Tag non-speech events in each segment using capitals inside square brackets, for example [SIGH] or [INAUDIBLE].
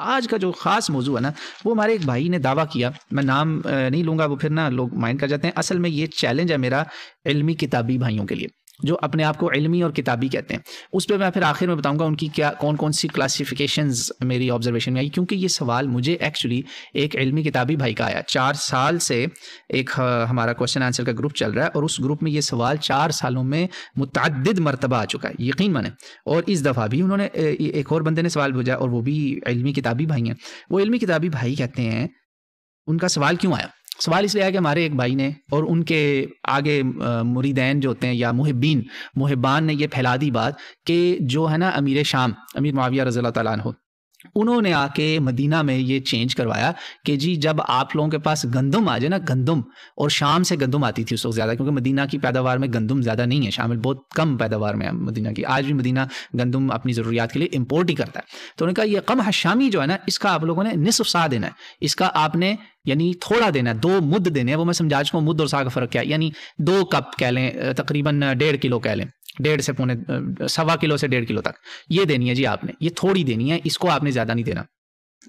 आज का जो ख़ास मौजू है ना वो हमारे एक भाई ने दावा किया मैं नाम नहीं लूँगा वो फिर ना लोग माइंड कर जाते हैं असल में ये चैलेंज है मेरा इलमी किताबी भाइयों के लिए जो अपने आप को इलमी और किताबी कहते हैं उस पर मैं फिर आखिर में बताऊंगा उनकी क्या कौन कौन सी क्लासिफिकेशन मेरी ऑब्जर्वेशन में आई क्योंकि ये सवाल मुझे एक्चुअली एक इलमी किताबी भाई का आया चार साल से एक हमारा क्वेश्चन आंसर का ग्रुप चल रहा है और उस ग्रुप में ये सवाल चार सालों में मुतद मरतबा आ चुका है यकीन माने और इस दफ़ा भी उन्होंने एक और बंदे ने सवाल भेजा और वो भी इलमी किताबी भाई हैं वो इलमी किताबी भाई कहते हैं उनका सवाल क्यों आया सवाल इसलिए आया कि हमारे एक भाई ने और उनके आगे मुरीदैन जो होते हैं या मुहिबीन मुहिबान ने यह फैला दी बात कि जो है ना अमीर शाम अमीर माविया रज़ी अल्लाह हो उन्होंने आके मदीना में ये चेंज करवाया कि जी जब आप लोगों के पास गंदम आ जाए ना गंदम और शाम से गंदम आती थी उस वक्त ज़्यादा क्योंकि मदीना की पैदावार में गंदम ज़्यादा नहीं है शामिल बहुत कम पैदावार में मदीना की आज भी मदीना गंदम अपनी ज़रूरियात के लिए इम्पोर्ट ही करता है तो उन्होंने कहा यह कम हशामी जो है ना इसका आप लोगों ने निसफ सा देना है इसका आपने यानी थोड़ा देना दो मुद देने वो मैं समझा चुका हूँ मुद और सा का फ़र्क क्या है यानी दो कप कह लें तकरीबन डेढ़ किलो कह लें डेढ़ से पौने सवा किलो से डेढ़ किलो तक ये देनी है जी आपने ये थोड़ी देनी है इसको आपने ज़्यादा नहीं देना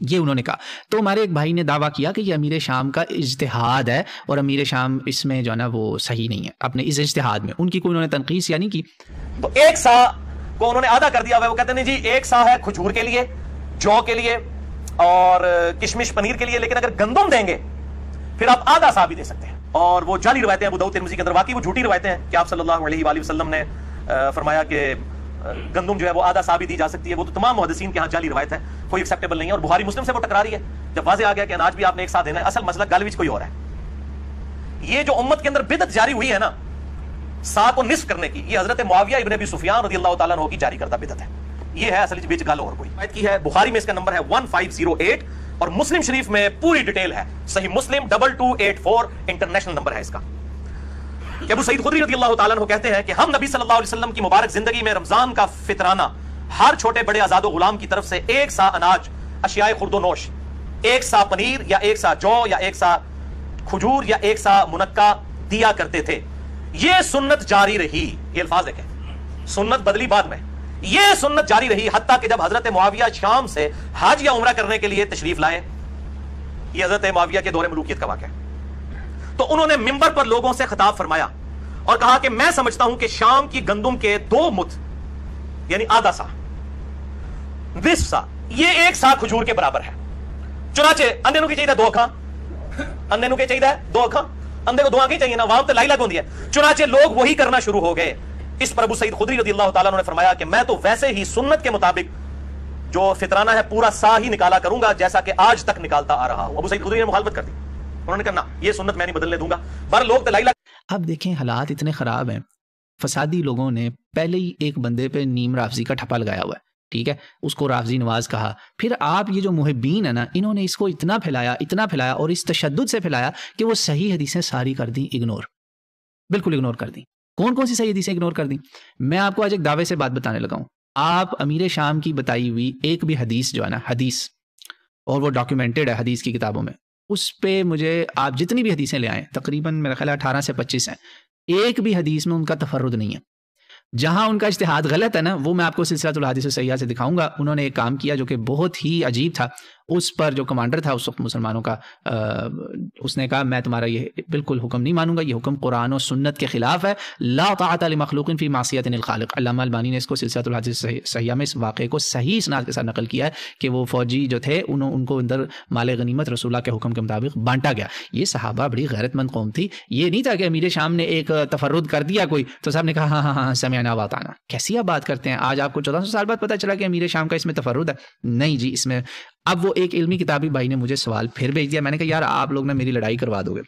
ये उन्होंने कहा तो हमारे एक भाई ने दावा किया कि ये अमीर शाम का इजतहाद है और अमीर शाम इसमें जो है ना वो सही नहीं है अपने इस इजतहाद में उनकी कोई उन्होंने तनखीस यानी की तो एक सा को उन्होंने आधा कर दिया हुआ वो कहते नहीं जी एक सा है खजूर के लिए जौ के लिए और किशमिश पनीर के लिए लेकिन अगर गंदम देंगे फिर आप आधा सा भी दे सकते हैं और वो जाली रवायतें हैं अबू तिरमिजी के अंदर वाकई वो झूठी रवायतें हैं कि आप सल्लल्लाहु अलैहि वसल्लम ने फरमाया कि गंदम जो है वो आधा साबित दी जा सकती है वो तो तमाम मुहदसिन के यहाँ जाली रवायत है कोई एक्सेप्टेबल नहीं है और बुहारी मुस्लिम से वो टकरा रही है जब वाजे आ गया कि अनाज भी आपने एक साथ देना है असल मसला गल गलविच कोई और है ये जो उम्मत के अंदर बिदत जारी हुई है ना सा को निस्फ करने की ये हजरत मुआविया इबन अबी सुफियान रजी अल्लाह तला की जारी करता बिदत है ये है असल बीच गल और कोई की है बुखारी में इसका नंबर है वन और मुस्लिम शरीफ में पूरी डिटेल है सही मुस्लिम डबल इंटरनेशनल नंबर है इसका कि अबू सईद खुदरी रजी अल्लाह ताला को कहते हैं कि हम नबी सल्लल्लाहु अलैहि वसल्लम की मुबारक जिंदगी में रमजान का फितराना हर छोटे बड़े आजाद गुलाम की तरफ से एक सा अनाज अशियाए खुर्दोनोश एक सा पनीर या एक सा जौ या एक सा खजूर या एक सा मुनक्का दिया करते थे ये सुन्नत जारी रही ये अल्फाज है सुन्नत बदली बाद में यह सुन्नत जारी रही हती कि जब हजरत मुआविया शाम से हज या उम्र करने के लिए तशरीफ लाए ये हजरत मुआविया के दौरे मलूकियत का वाक है तो उन्होंने मिंबर पर लोगों से खिताब फरमाया और कहा कि मैं समझता हूं कि शाम की गंदुम के दो मुत यानी आधा सा विश्व सा ये एक सा खजूर के बराबर है चुनाचे अंधे नु की चाहिए दो अखा अंधे नु के चाहिए दो अखा अंधे को दुआ की चाहिए ना वहां तो लाई लग होती है चुनाचे लोग वही करना शुरू हो गए इस पर अबू सईद खुदरी रदी अल्लाह तला ने फरमाया कि मैं तो वैसे ही सुन्नत के मुताबिक जो फितराना है पूरा सा ही निकाला करूंगा जैसा कि आज तक निकालता आ रहा हूं अबू सईद खुदरी ने मुखालफत कर दी उन्होंने कहा ना ये सुन्नत मैं नहीं बदलने दूंगा बारह लोग दलाई तो अब देखें हालात इतने ख़राब हैं फसादी लोगों ने पहले ही एक बंदे पे नीम राफजी का ठप्पा लगाया हुआ है ठीक है उसको राफजी नवाज कहा फिर आप ये जो मुहिबीन है ना इन्होंने इसको इतना फैलाया इतना फैलाया और इस तशद से फैलाया कि वो सही हदीसें सारी कर दी इग्नोर बिल्कुल इग्नोर कर दी कौन कौन सी सही हदीसें इग्नोर कर दी मैं आपको आज एक दावे से बात बताने लगाऊँ आप अमीर शाम की बताई हुई एक भी हदीस जो है ना हदीस और वो डॉक्यूमेंटेड है हदीस की किताबों में उस पर मुझे आप जितनी भी हदीसें ले आएँ तकरीबन मेरा ख्याल अठारह से पच्चीस हैं एक भी हदीस में उनका तफरद नहीं है जहां उनका इश्तहाद गलत है ना वो मैं आपको सिलसिला हदीस सयाह से दिखाऊंगा उन्होंने एक काम किया जो कि बहुत ही अजीब था उस पर जो कमांडर था उस वक्त मुसलमानों का आ, उसने कहा मैं तुम्हारा ये बिल्कुल हुक्म नहीं मानूंगा ये हुक्म कुरान और सुन्नत के खिलाफ है ला मखलूक मखलूकिन फ़ी मासीत खालिक अल्लामा ने इसको सिलसिला हदीस सयाह में इस वाक़े को सही इसनाद के साथ नकल किया है कि वो फौजी जो थे उन्होंने उनको अंदर माल गनीमत रसूल्ला के हुक्म के मुताबिक बांटा गया ये साहबा बड़ी गैरतमंद कौम थी ये नहीं था कि अमीर शाम ने एक तफरुद कर दिया कोई तो साहब ने कहा हाँ हाँ हाँ, हाँ समय ना वाताना कैसी आप बात करते हैं आज आपको चौदह सौ साल बाद पता चला कि अमीर शाम का इसमें तफरुद है नहीं जी इसमें अब वो एक इल्मी किताबी भाई ने मुझे सवाल फिर भेज दिया मैंने कहा यार आप लोग ना मेरी लड़ाई करवा दोगे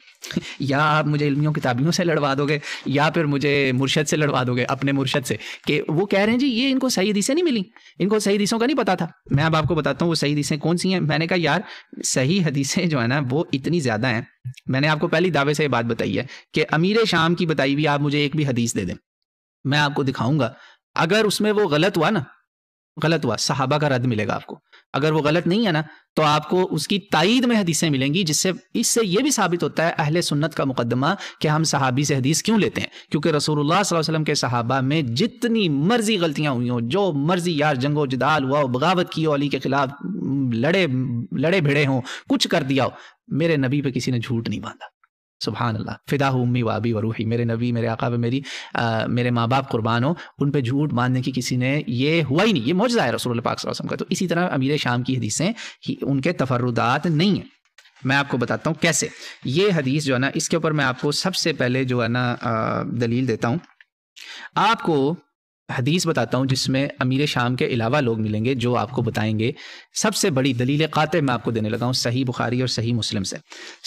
[LAUGHS] या आप मुझे इल्मियों किताबियों से लड़वा दोगे या फिर मुझे मुर्शद से लड़वा दोगे अपने मुर्शद से कि वो कह रहे हैं जी ये इनको सही हदीसें नहीं मिली इनको सही हदीसों का नहीं पता था मैं अब आपको बताता हूँ वो सही हदीसें कौन सी हैं मैंने कहा यार सही हदीसें जो है ना वो इतनी ज़्यादा हैं मैंने आपको पहली दावे से ये बात बताई है कि अमीर शाम की बताई हुई आप मुझे एक भी हदीस दे दें मैं आपको दिखाऊंगा अगर उसमें वो गलत हुआ ना गलत हुआ सहाबा का रद्द मिलेगा आपको अगर वो गलत नहीं है ना तो आपको उसकी तइद में हदीसें मिलेंगी जिससे इससे ये भी साबित होता है अहले सुन्नत का मुकदमा कि हम सहाबी से हदीस क्यों लेते हैं क्योंकि रसूलुल्लाह सल्लल्लाहु अलैहि वसल्लम के सहाबा में जितनी मर्जी गलतियां हुई हों जो मर्जी यार जंगो जिदाल हुआ हो बगावत की हो अली के खिलाफ लड़े लड़े भिड़े हों कुछ कर दिया हो मेरे नबी पर किसी ने झूठ नहीं बांधा सुबहान अल्लाह फ़िदा उम्मी वाबी वरूही मेरे नबी मेरे आका व मेरी आ, मेरे माँ बाप कुर्बान हो उन पर झूठ मानने की किसी ने ये हुआ ही नहीं ये मौजा है रसूल पाक वसम का तो इसी तरह अमीर शाम की हदीसें उनके तफरुदात नहीं हैं मैं आपको बताता हूँ कैसे ये हदीस जो है ना इसके ऊपर मैं आपको सबसे पहले जो है ना दलील देता हूँ आपको हदीस बताता हूँ जिसमें अमीर शाम के अलावा लोग मिलेंगे जो आपको बताएंगे सबसे बड़ी दलील क़ात मैं आपको देने लगा हूँ सही बुखारी और सही मुस्लिम से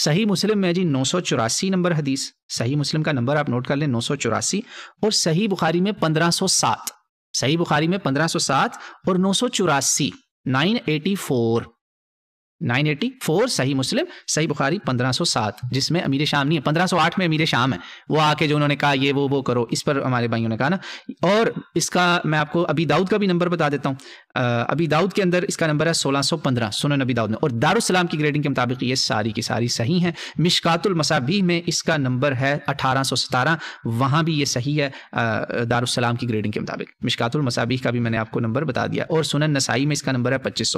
सही मुस्लिम में जी नौ सौ चौरासी नंबर हदीस सही मुस्लिम का नंबर आप नोट कर लें नौ सौ चौरासी और सही बुखारी में पंद्रह सौ सात सही बुखारी में पंद्रह सौ सात और नौ सौ चौरासी नाइन एटी फोर 984 सही मुस्लिम सही बुखारी 1507 जिसमें अमीर शाम नहीं है 1508 में अमीर शाम है वो आके जो उन्होंने कहा ये वो वो करो इस पर हमारे भाइयों ने कहा ना और इसका मैं आपको अभी दाऊद का भी नंबर बता देता हूँ अभी दाऊद के अंदर इसका नंबर है 1615 सुनो नबी दाऊद ने और दारुसलाम की ग्रेडिंग के मुताबिक ये सारी की सारी सही हैं मिशकातुल मसाबी में इसका नंबर है अठारह सतारह वहाँ भी ये सही है दारुसलाम की ग्रेडिंग के मुताबिक मिशकातुल मसाबी का भी मैंने आपको नंबर बता दिया और सुनन नसाई में इसका नंबर है पच्चीस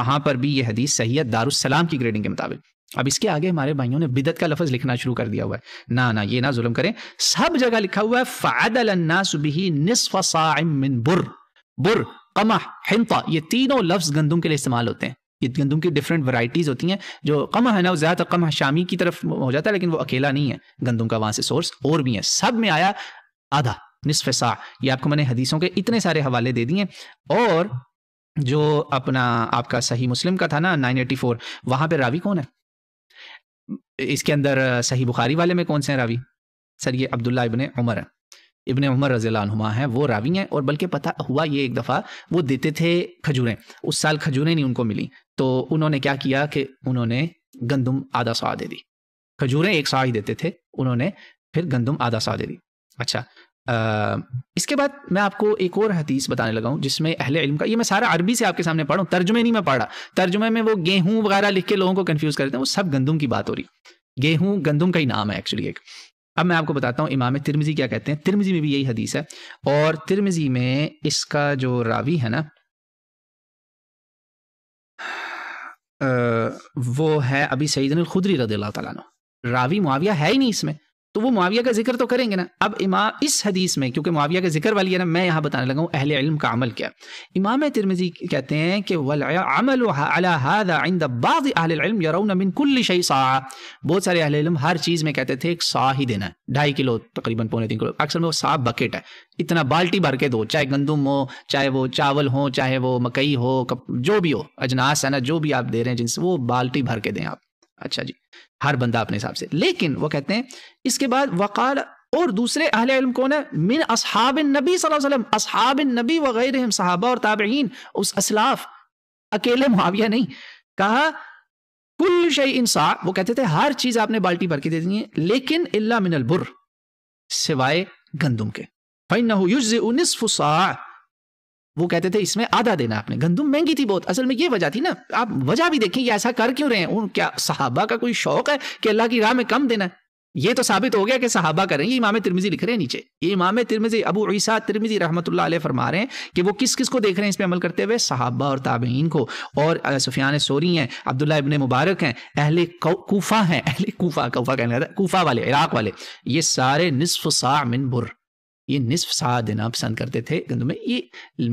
वहाँ पर भी ये हदीस सही है या दारुसलाम की ग्रेडिंग के मुताबिक अब इसके आगे हमारे भाइयों ने बिदत का लफज लिखना शुरू कर दिया हुआ है ना ना ये ना जुल्म करें सब जगह लिखा हुआ है फ़ादलनासबी नसफ़ मिन बुर बुर कमा हिंता ये तीनों लफ्ज़ गंदम के लिए इस्तेमाल होते हैं ये गंदम की डिफरेंट वराइटीज होती हैं जो कमा है ना ज़्यादा कमा शामी की तरफ हो जाता है लेकिन वो अकेला नहीं है गंदम का वहां से सोर्स और भी है सब में आया आधा निसफ़ सा ये आपको मैंने हदीसों के इतने सारे हवाले दे दिए और जो अपना आपका सही मुस्लिम का था ना 984 वहाँ पर रावी कौन है इसके अंदर सही बुखारी वाले में कौन से हैं रावी सर ये अब्दुल्ला इबन उमर है इबन उमर रजीलुमा हैं वो रावी हैं और बल्कि पता हुआ ये एक दफ़ा वो देते थे खजूरें उस साल खजूरें नहीं उनको मिली तो उन्होंने क्या किया कि उन्होंने गंदम आधा सौ दे दी खजूरें एक सौ ही देते थे उन्होंने फिर गंदम आधा सौ दे दी अच्छा इसके बाद मैं आपको एक और हदीस बताने लगा हूँ जिसमें अहले इल्म का ये मैं सारा अरबी से आपके सामने पढ़ा तर्जुमे नहीं मैं पढ़ा तर्जुमे में वो गेहूँ वगैरह लिख के लोगों को कन्फ्यूज़ करते हैं वो सब गंदम की बात हो रही गेहूँ गंदम का ही नाम है एक्चुअली एक अब मैं आपको बताता हूँ इमाम तिरमिजी क्या कहते हैं तिरमिजी में भी यही हदीस है और तिरमिजी में इसका जो रावी है ना वो है अभी सईदन खुदरी रदी अल्लाह रावी मुआविया है ही नहीं इसमें तो वो मुआविया का जिक्र तो करेंगे ना अब इमाम इस हदीस में क्योंकि मुआविया का जिक्र वाली है ना मैं यहाँ बताने लगा हूँ अहल इल्म का अमल क्या इमाम तिरमिजी कहते हैं कि बहुत सारे अहल इल्म हर चीज़ में कहते थे एक सा ही देना है ढाई किलो तकरीबन पौने तीन किलो अक्सर में वो सा बकेट है इतना बाल्टी भर के दो चाहे गंदुम हो चाहे वो चावल हो चाहे वो मकई हो जो भी हो अजनास है ना जो भी आप दे रहे हैं जिनसे वो बाल्टी भर के दें आप अच्छा जी हर बंदा अपने हिसाब से लेकिन वो कहते हैं इसके बाद वकाल और दूसरे अहले इल्म कौन है मिन असहाब नबी वसल्लम असहाब नबी वगैरह सहाबा और ताबीन उस असलाफ अकेले मुआविया नहीं कहा कुल शई इंसा वो कहते थे हर चीज आपने बाल्टी भर के दे दी है लेकिन इल्ला मिनल बुर सिवाय गंदुम के फैन युज उनिस वो कहते थे इसमें आधा देना आपने गंदुम महंगी थी बहुत असल में ये वजह थी ना आप वजह भी देखें ये ऐसा कर क्यों रहे हैं उन क्या साहबा का कोई शौक है कि अल्लाह की राह में कम देना ये तो साबित हो गया कि साहबा करें ये इमाम तिरमिजी लिख रहे हैं नीचे ये इमाम तिरमिजी अबू ईसा तिरमिजी रहमत फरमा रहे हैं कि वो किस किस को देख रहे हैं इस पर अमल करते हुए सहाबा और ताबेइन को और सुफियान सोरी हैं अब्दुल्ला इबन मुबारक हैं अहले कोफा हैं अहले कोफा कोफा कहने कोफा वाले इराक वाले ये सारे निसफ सा मिन बुर ये निसफ सा देना पसंद करते थे गंदम में ये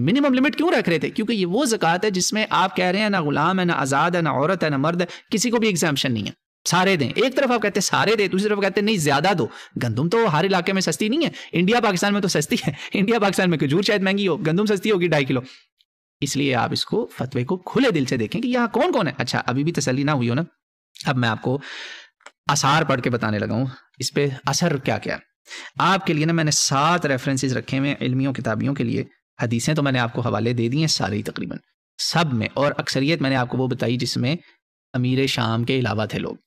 मिनिमम लिमिट क्यों रख रहे थे क्योंकि ये वो जक़ात है जिसमें आप कह रहे हैं ना गुलाम है ना आज़ाद है ना औरत है ना मर्द है किसी को भी एग्जामेशन नहीं है सारे दें एक तरफ आप कहते हैं सारे दें दूसरी तरफ कहते हैं नहीं ज्यादा दो गंदम तो हर इलाके में सस्ती नहीं है इंडिया पाकिस्तान में तो सस्ती है [LAUGHS] इंडिया पाकिस्तान में खजूर शायद महंगी हो गंदम सस्ती होगी ढाई किलो इसलिए आप इसको फतवे को खुले दिल से देखें कि यहाँ कौन कौन है अच्छा अभी भी तसली ना हुई हो ना अब मैं आपको आसार पढ़ के बताने लगा हूँ इस पर असर क्या क्या है आपके लिए ना मैंने सात रेफरेंसेज रखे हुए इलमियों किताबियों के लिए हदीसें तो मैंने आपको हवाले दे दिए सारे ही तकरीबन सब में और अक्सरियत मैंने आपको वो बताई जिसमें अमीर शाम के अलावा थे लोग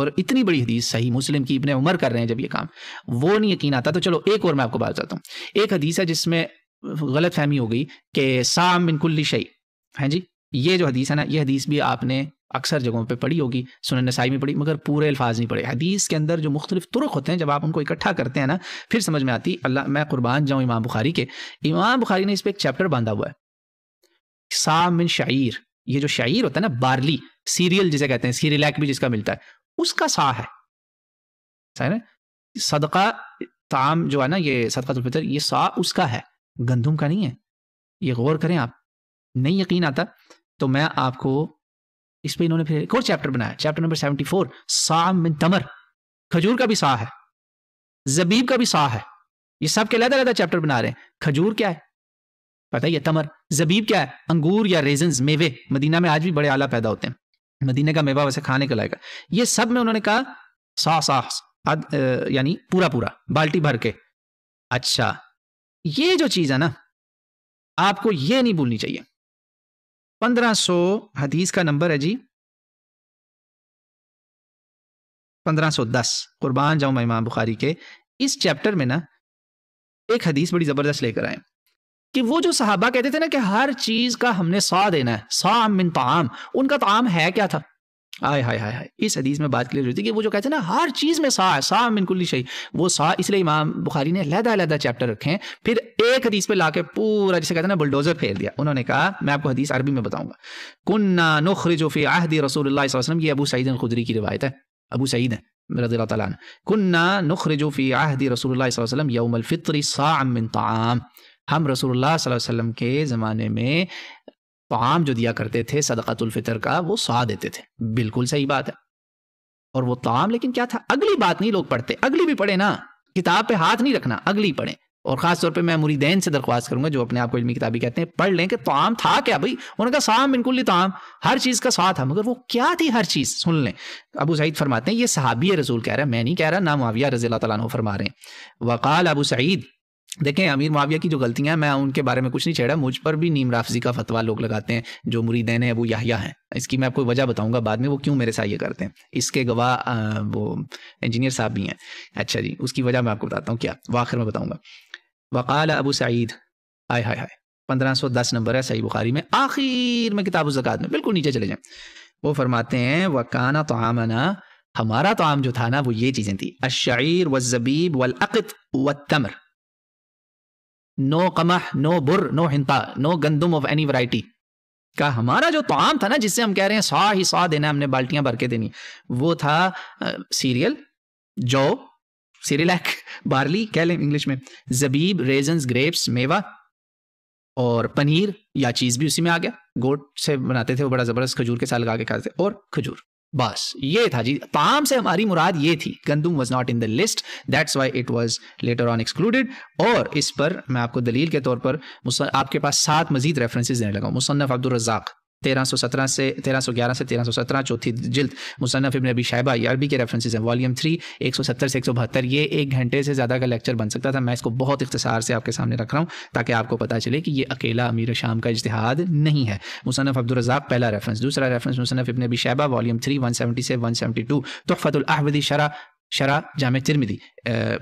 और इतनी बड़ी हदीस सही मुस्लिम की इबने उमर कर रहे हैं जब ये काम वो नहीं यकीन आता तो चलो एक और मैं आपको बात बताता हूँ एक हदीस है जिसमें गलत फहमी हो गई कि साम बिनकुल्ली शही हैं हाँ जी ये जो हदीस है ना ये हदीस भी आपने अक्सर जगहों पर पढ़ी होगी सुन नसाई में पढ़ी मगर पूरे अल्फाज नहीं पढ़े हदीस के अंदर जो मुख्तलिफ तुरक होते हैं जब आप उनको इकट्ठा करते हैं ना फिर समझ में आती अल्लाह मैं कुर्बान जाऊँ इमाम बुखारी के इमाम बुखारी ने इस पर एक चैप्टर बांधा हुआ है सामिन शायर ये जो शायर होता है ना बार्ली सीरियल जिसे कहते हैं सीरियलैक भी जिसका मिलता है उसका सा है ना सदका ताम जो है ना ये सदका फितर ये सा उसका है गंदुम का नहीं है ये गौर करें आप नहीं यकीन आता तो मैं आपको इस पर इन्होंने फिर एक और चैप्टर बनाया चैप्टर नंबर सेवेंटी फोर मिन तमर खजूर का भी सा है जबीब का भी सा है ये सब के अलहदा अलहदा चैप्टर बना रहे हैं खजूर क्या है पता ही है तमर जबीब क्या है अंगूर या रेजन मेवे मदीना में आज भी बड़े आला पैदा होते हैं मदीने का मेवा वैसे खाने का लायक ये सब में उन्होंने कहा सा सा यानी पूरा पूरा बाल्टी भर के अच्छा ये जो चीज़ है ना आपको ये नहीं भूलनी चाहिए पंद्रह सौ हदीस का नंबर है जी पंद्रह सौ दस कुर्बान जाऊं मैं इमाम बुखारी के इस चैप्टर में ना एक हदीस बड़ी ज़बरदस्त लेकर आए कि वो जो सहाबा कहते थे ना कि हर चीज़ का हमने सा देना है सा मिन ताम उनका ताम है क्या था आय हाय हाय हाय इस हदीस में बात क्लियर होती है कि वो जो कहते हैं ना हर चीज़ में सा सा मिनकुल्ली शही वो सा इसलिए इमाम बुखारी ने लहदा लहदा चैप्टर रखे हैं फिर एक हदीस पे लाके पूरा जिसे कहते हैं ना बुलडोजर फेर दिया उन्होंने कहा मैं आपको हदीस अरबी में बताऊंगा कुन्ना नुखर जो फ़ी आहदी रसूल वसलम ये अबू सईद खुदरी की रिवायत है अबू सईद है रजी तला कुन्ना नुखर जो आहदी रसोल्ला वसलम यौमलफ़ित्री सा मिन ताम हम रसोल्ला वसलम के ज़माने में तमाम जो दिया करते थे सदक़तुल्फ़ितर का वो सवा देते थे बिल्कुल सही बात है और वो तमाम लेकिन क्या था अगली बात नहीं लोग पढ़ते अगली भी पढ़े ना किताब पे हाथ नहीं रखना अगली पढ़े और ख़ास तौर पे मैं मुरीदेन से दरख्वास्त करूंगा जो अपने आप को इलमी किताबी कहते हैं पढ़ लें कि तमाम था क्या भाई उन्होंने कहा साम बिल्कुल ही तमाम हर चीज़ का साथ था मगर वो क्या थी हर चीज़ सुन लें अबू सईद फरमाते हैं ये सहाबी रसूल कह रहा है मैं नहीं कह रहा ना मुआविया रजील अल्लाह तला फरमा रहे हैं वकाल अबू सईद देखें अमीर माविया की जो गलतियां हैं मैं उनके बारे में कुछ नहीं छेड़ा मुझ पर भी नीम राफजी का फतवा लोग लगाते हैं जो मुरीदैन है वो याहिया हैं इसकी मैं आपको वजह बताऊंगा बाद में वो क्यों मेरे साथ ये करते हैं इसके गवाह वो इंजीनियर साहब भी हैं अच्छा जी उसकी वजह मैं आपको बताता हूँ क्या वाखिर में बताऊँगा वकाल अबू सईद आय हाय हाय पंद्रह सौ दस नंबर है सही बुखारी में आखिर में किताब ज़क़़त में बिल्कुल नीचे चले जाएँ वो फरमाते हैं वकाना तो आमना हमारा तो आम जो था ना वो ये चीज़ें थी अशर व जबीब वलअत व तमर नो कमह नो बुर नो हिंता नो गंदुम ऑफ एनी वराइटी का हमारा जो तमाम था ना जिससे हम कह रहे हैं सौ ही सौ देना हमने बाल्टियां भर के देनी वो था सीरियल जौ सीरियल बार्ली कह लें इंग्लिश में जबीब रेजन ग्रेप्स मेवा और पनीर या चीज़ भी उसी में आ गया गोट से बनाते थे वो बड़ा ज़बरदस्त खजूर के साथ लगा के खाते थे और खजूर बस ये था जी ताम से हमारी मुराद ये थी गंदुम was not in the list that's why it was later on excluded और इस पर मैं आपको दलील के तौर पर आपके पास सात मजीद रेफरेंसेज देने लगा मुसनफ मुसन्फ़ अब्दुलरजाक तेरह सौ सत्रह से तेरह सौ ग्यारह से तेरह सौ सत्रह चौथी जिल्द मुसनफ़ इबन अबी शाहबा ये अरबी के रेफरेंसेज हैं वॉल्यूम थ्री एक सौ सत्तर से एक सौ बहत्तर ये एक घंटे से ज़्यादा का लेक्चर बन सकता था मैं इसको बहुत इख्तसार से आपके सामने रख रहा हूँ ताकि आपको पता चले कि ये अकेला अमीर शाम का इजतहाद नहीं है मुसनफ़ अब्दुलरजाक पहला रेफरेंस दूसरा रेफरेंस मुसनफ़ इबन अबी शाइबा वॉल्यूम थ्री वन से वन सेवेंटी टू तोहफ़तुलहदी शरा शरा जाम तिरमिदी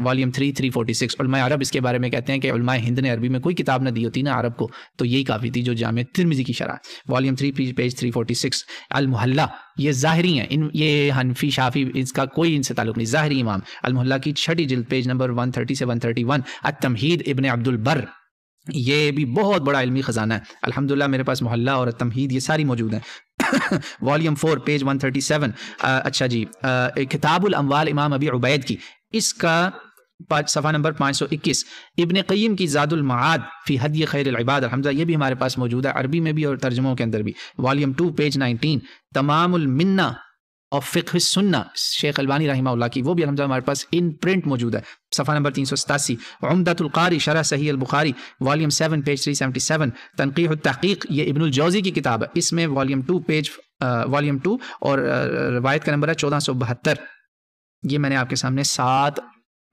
volume three three forty six उलमा अरब इसके बारे में कहते हैं कि उलमा हिंद ने अरबी में कोई किताब ना दी होती ना अरब को तो यही काफ़ी थी जो जाम तिरमिजी की शरा volume three page three forty six अलमहल्ला ये ज़ाहरी हैं इन ये हनफी शाफी इसका कोई इनसे ताल्लुक नहीं ज़ाहरी इमाम अलमहल्ला की छठी जल्द पेज नंबर वन थर्टी से वन थर्टी वन अतमहीद इबन अब्दुलबर ये भी बहुत बड़ा इलमी ख़जाना है अलहमदिल्ला मेरे पास मोहल्ला और तमहीद ये सारी मौजूद हैं volume four page one thirty seven अच्छा जी किताबुल अमवाल इमाम अबी उबैद की इसका पाँच सफ़ा नंबर पाँच सौ इक्कीस इबन क़ीम की ज़ादुलमाद फ़ी हद खैर इबाद अलहमदा ये भी हमारे पास मौजूद है अरबी में भी और तर्जुमों के अंदर भी वॉल्यूम टू पेज नाइनटीन तमाममिन्ना और फ़िक सुन्ना शेख अलवानी रही की वो भी अलहमद हमारे पास इन प्रिंट मौजूद है सफ़ा नंबर तीन सौ सतासी उमदतुल्कारी शरा सही अलबुखारी volume seven page three seventy seven तनकीह तहकीक ये इबनजौजी की किताब है इसमें volume two page volume two और रवायत का नंबर है चौदह सौ बहत्तर ये मैंने आपके सामने सात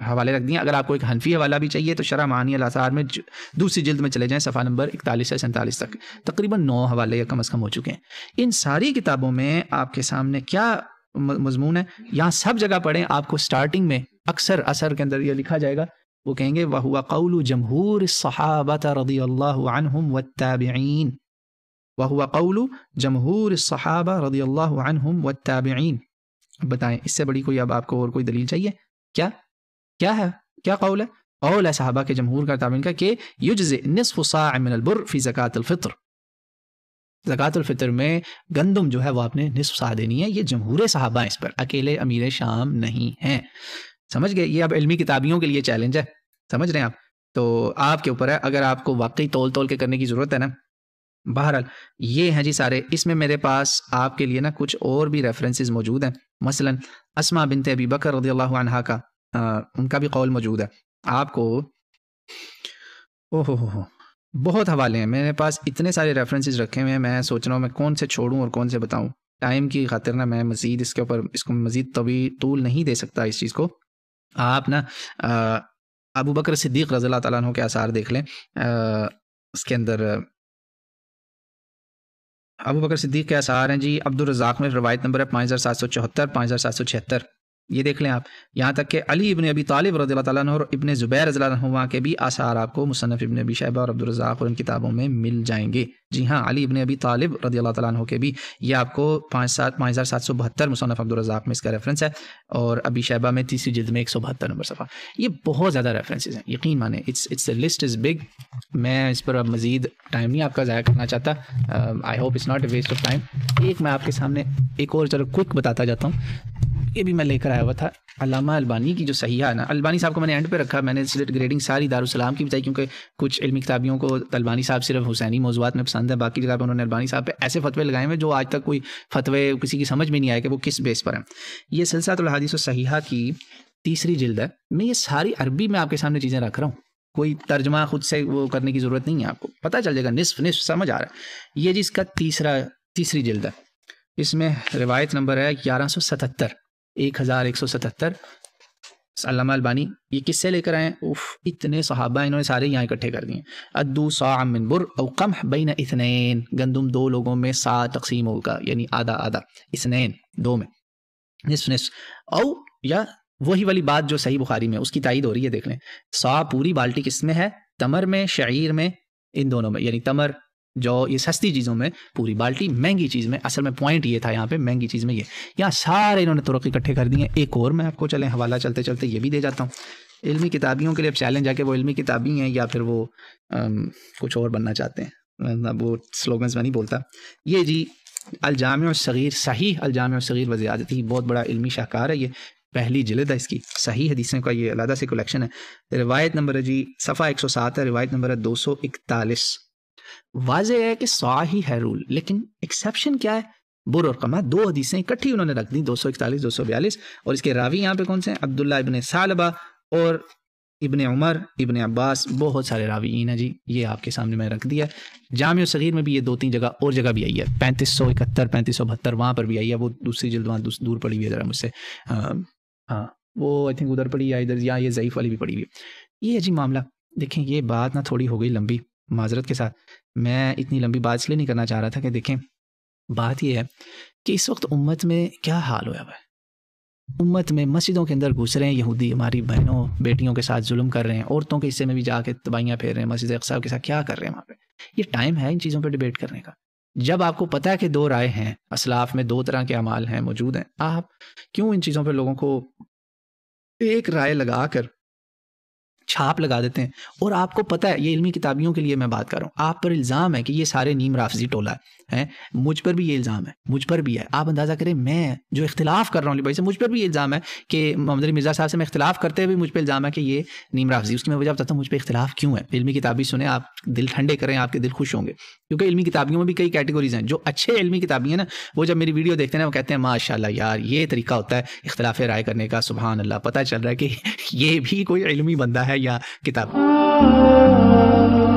हवाले रख दिए अगर आपको एक हनफी हवाला भी चाहिए तो शराह महानी अलासार में दूसरी जल्द में चले जाएँ सफ़ा नंबर इकतालीस से सैंतालीस तक तकरीबन नौ हवाले या कम अज़ कम हो चुके हैं इन सारी किताबों में आपके सामने क्या मजमून है यहाँ सब जगह पढ़ें आपको स्टार्टिंग में अक्सर असर के अंदर यह लिखा जाएगा वो कहेंगे वह हुआ कौल जमहूर सहाबत रदी अल्लाम वाबीन वह हुआ कौल जमहूर सहाबा रदी अल्लाम वाबीन बताएं इससे बड़ी कोई अब आपको और कोई दलील चाहिए क्या क्या है क्या कौल है कौल है साहबा के जमहूर का ताबिन का कि युज नसफ़ सामिनबुर फ़ी जक़ातफ़ितर जक़ातफ़ितर में गंदम जो है वह आपने नसफ़ सा देनी है ये जमहूर साहबा इस पर अकेले अमीर शाम नहीं हैं समझ गए ये अब इलमी किताबियों के लिए चैलेंज है समझ रहे हैं आप तो आपके ऊपर है अगर आपको वाकई तोल तोल के करने की ज़रूरत है ना बहरहाल ये हैं जी सारे इसमें मेरे पास आपके लिए ना कुछ और भी रेफरेंसेस मौजूद हैं मसलन असमा बिनते अभी बकर रदी अल्लाह का आ, उनका भी कौल मौजूद है आपको ओहो हो बहुत हवाले हैं मेरे पास इतने सारे रेफरेंसेस रखे हुए हैं मैं सोच रहा हूँ मैं कौन से छोड़ूँ और कौन से बताऊं टाइम की खातिर ना मैं मज़ीद इसके ऊपर इसको मज़ीद तभी तूल नहीं दे सकता इस चीज़ को आप ना अबू बकर सिद्दीक रज़ी तु के आसार देख लें आ, अंदर अबू बकर सिद्दीक के आसार हैं जी अब्दुलरजाक में रवायत नंबर है पाँच हज़ार सात सौ चौहत्तर पाँच हज़ार सात सौ छिहत्तर ये देख लें आप यहाँ तक कि अली इबन अबी तालिब रज़ी तैन और इबन ज़ुबैर रज़ील्हुमा के भी आसार आपको मुसनफ़ इबन अबी शैबा और अब्दुलरज़ाक और इन किताबों में मिल जाएंगे जी हाँ अली इबन अबी तालिब रज़ी तैन के भी ये आपको पाँच सात पाँच हज़ार सात सौ बहत्तर मुसनफ़ अब्दुलरज़ाक में इसका रेफरेंस है और अबी शैबा में तीसरी जिल्द में एक सौ बहत्तर नंबर सफ़ा ये बहुत ज़्यादा रेफरेंसेज हैं यकीन माने it's it's list is big मैं इस पर अब मज़ीद टाइम नहीं आपका ज़ाया करना चाहता I hope it's not a waste of time एक मैं आपके सामने एक और ज़रा क्विक बताता जाता हूँ ये भी मैं लेकर आया हुआ था अलामा अलबानी की जो सही है ना अलबानी साहब को मैंने एंड पे रखा मैंने सिलेट ग्रेडिंग सारी दारुसलाम की बताई क्योंकि कुछ इलमी किताबियों को अलबानी साहब सिर्फ हुसैनी मौजूद में पसंद है बाकी जगह पर उन्होंने अलबानी साहब पे ऐसे फतवे लगाए हुए जो आज तक कोई फतवे किसी की समझ में नहीं आया कि वो किस बेस पर हैं ये सिलसिला हदीस सहीहा की तीसरी जिल्द है मैं ये सारी अरबी में आपके सामने चीज़ें रख रहा हूँ कोई तर्जमा खुद से वो करने की ज़रूरत नहीं है आपको पता चल जाएगा निसफ निसफ समझ आ रहा है ये जी इसका तीसरा तीसरी जिल्द है इसमें रिवायत नंबर है ग्यारह सौ सतहत्तर एक हज़ार एक सौ सतहत्तर सलामा अलबानी ये किससे लेकर आए उफ इतने सहाबा इन्होंने सारे यहाँ इकट्ठे कर दिए अद्दू सामिन बुर और कम बिन इसनैन गंदुम दो लोगों में सा तकसीम होगा यानी आधा आधा इसनैन दो में निसफ निस और या वही वाली बात जो सही बुखारी में उसकी तायद हो रही है देख लें सा पूरी बाल्टी किस में है तमर में शरीर में इन दोनों में यानी तमर जो ये सस्ती चीज़ों में पूरी बाल्टी महंगी चीज़ में असल में पॉइंट ये था यहाँ पे महंगी चीज़ में ये यहाँ सारे इन्होंने तुरक इकट्ठे कर दिए एक और मैं आपको चले हवाला चलते चलते ये भी दे जाता हूँ इलमी किताबियों के लिए अब चैलेंज आके वो इलमी किताबी हैं या फिर वो आम, कुछ और बनना चाहते हैं मतलब वो स्लोगन्स मैं नहीं बोलता ये जी अलजाम सग़ीर सही अलजाम सग़ीर ही बहुत बड़ा इलमी शाहकार है ये पहली जिलद है इसकी सही हदीसें का ये अलहदा से कलेक्शन है रिवायत नंबर है जी सफ़ा एक सौ सात है रिवायत नंबर है दो सौ इकतालीस वाजह है कि सा ही है रूल लेकिन एक्सेप्शन क्या है बुर और कमा दो हदीसें इकट्ठी उन्होंने रख दी दो सौ इकतालीस दो सौ बयालीस और इसके रावी यहाँ पे कौन से हैं अब्दुल्ला इबन सालबा और इबन उमर इबन अब्बास बहुत सारे रावी हैं जी ये आपके सामने मैं रख दिया जाम सगीर में भी ये दो तीन जगह और जगह भी आई है पैंतीस सौ इकहत्तर पैंतीस सौ बहत्तर वहाँ पर भी आई है वो दूसरी जल्द वहाँ दूर पड़ी हुई है ज़रा मुझसे हाँ वो आई थिंक उधर पड़ी या इधर या ये ज़यीफ़ वाली भी पड़ी हुई ये है जी मामला देखें ये बात ना थोड़ी हो गई लंबी माजरत के साथ मैं इतनी लंबी बात इसलिए नहीं करना चाह रहा था कि देखें बात यह है कि इस वक्त उम्मत में क्या हाल हुआ है उम्मत में मस्जिदों के अंदर घुस रहे हैं यहूदी हमारी बहनों बेटियों के साथ जुल्म कर रहे हैं औरतों के हिस्से में भी जाके तबाहियाँ फेर रहे हैं मस्जिद अकसाब के साथ क्या कर रहे हैं वहाँ पे ये टाइम है इन चीज़ों पर डिबेट करने का जब आपको पता है कि दो राय हैं असलाफ में दो तरह के अमाल हैं मौजूद हैं आप क्यों इन चीज़ों पर लोगों को एक राय लगा कर छाप लगा देते हैं और आपको पता है ये इलमी किताबियों के लिए मैं बात कर रहा हूँ आप पर इल्ज़ाम है कि ये सारे नीम राफजी टोला है है मुझ पर भी ये इल्ज़ाम है मुझ पर भी है आप अंदाज़ा करें मैं जो इख्तिलाफ़ कर रहा हूँ भाई से मुझ पर भी ये इल्ज़ाम है कि मोहम्मद मिर्ज़ा साहब से मैं इख्तिलाफ़ करते हुए मुझ पर इल्ज़ाम है कि ये नीम राफजी उसकी मैं वजह बताता हूँ मुझ पर इख्तिलाफ क्यों है इलमी किताबी सुने आप दिल ठंडे करें आपके दिल खुश होंगे क्योंकि इलमी किताबियों में भी कई कैटेगरीज हैं जो अच्छे इलमी किताबी हैं ना वो जब मेरी वीडियो देखते हैं वो कहते हैं माशाल्लाह यार ये तरीका होता है इख्तलाफ राय करने का सुबहान अल्लाह पता चल रहा है कि [LAUGHS] ये भी कोई इलमी बंदा है या किताब